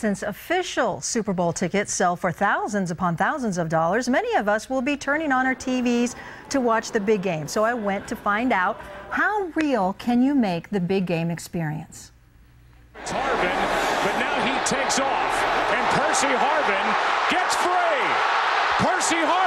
Since official Super Bowl tickets sell for thousands upon thousands of dollars, many of us will be turning on our TVs to watch the big game. So I went to find out how real can you make the big game experience? Harvin, but now he takes off, and Percy Harvin gets free. Percy Harvin.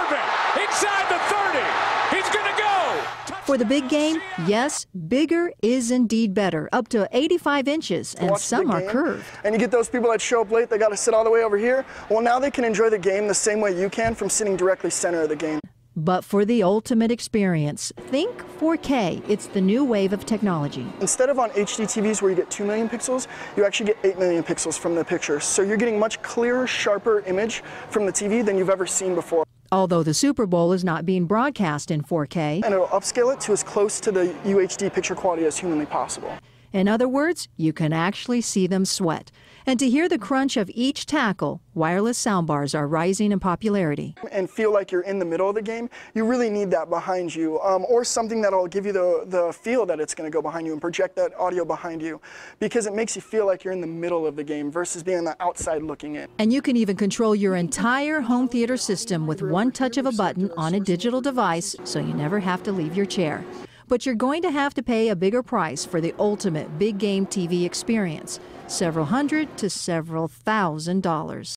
For the big game, yes, bigger is indeed better, up to 85 inches, and some are curved. And you get those people that show up late, they got to sit all the way over here. Well, now they can enjoy the game the same way you can from sitting directly center of the game. But for the ultimate experience, think 4K. It's the new wave of technology. Instead of on HD TVs where you get 2 million pixels, you actually get 8 million pixels from the picture. So you're getting much clearer, sharper image from the TV than you've ever seen before. Although the Super Bowl is not being broadcast in 4K, and it'll upscale it to as close to the UHD picture quality as humanly possible. In other words, you can actually see them sweat. And to hear the crunch of each tackle, wireless soundbars are rising in popularity. And feel like you're in the middle of the game, you really need that behind you, um, or something that'll give you the, the feel that it's going to go behind you and project that audio behind you, because it makes you feel like you're in the middle of the game versus being on the outside looking in. And you can even control your entire home theater system with one touch of a button on a digital device, so you never have to leave your chair. But you're going to have to pay a bigger price for the ultimate big game TV experience several hundred to several thousand dollars.